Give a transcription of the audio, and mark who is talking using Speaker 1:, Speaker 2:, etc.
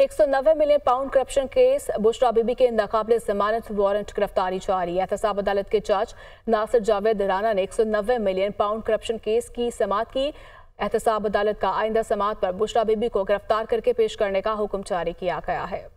Speaker 1: 190 million pound corruption case Bushra Bibi के नाकबले जमानत वारंट गिरफ्तारी जारी एहतसाब अदालत के जज नासिर जावेद राना ने 190 मिलियन पाउंड करप्शन केस की समात की एहतसाब अदालत का आइंदा समात पर बुशरा बीबी को गिरफ्तार करके पेश करने का हुक्म जारी किया गया है